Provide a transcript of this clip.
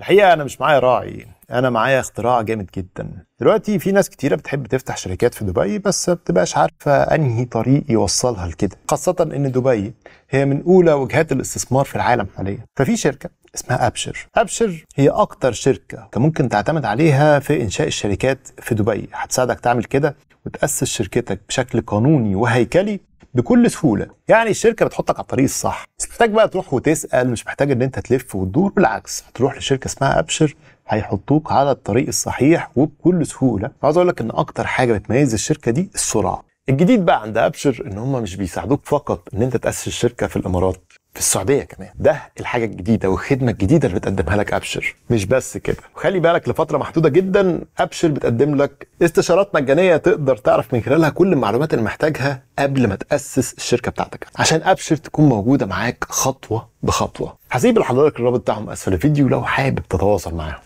الحقيقه انا مش معايا راعي انا معايا اختراع جامد جدا دلوقتي في ناس كتيره بتحب تفتح شركات في دبي بس ما بتبقاش عارفه انهي طريق يوصلها لكده خاصه ان دبي هي من اولى وجهات الاستثمار في العالم حاليا ففي شركه اسمها ابشر ابشر هي اكتر شركه انت ممكن تعتمد عليها في انشاء الشركات في دبي هتساعدك تعمل كده وتاسس شركتك بشكل قانوني وهيكلي بكل سهوله يعني الشركه بتحطك على الطريق الصح مش محتاج بقى تروح وتسال مش محتاج ان انت تلف وتدور بالعكس هتروح لشركه اسمها ابشر هيحطوك على الطريق الصحيح وبكل سهوله عاوز اقول لك ان اكتر حاجه بتميز الشركه دي السرعه الجديد بقى عند ابشر ان هم مش بيساعدوك فقط ان انت تاسس الشركه في الامارات في السعوديه كمان ده الحاجه الجديده والخدمه الجديده اللي بتقدمها لك ابشر مش بس كده وخلي بالك لفتره محدوده جدا ابشر بتقدم لك استشارات مجانيه تقدر تعرف من خلالها كل المعلومات اللي محتاجها قبل ما تاسس الشركه بتاعتك عشان ابشر تكون موجوده معاك خطوه بخطوه هسيب لحضرتك الرابط بتاعهم اسفل الفيديو لو حابب تتواصل معاهم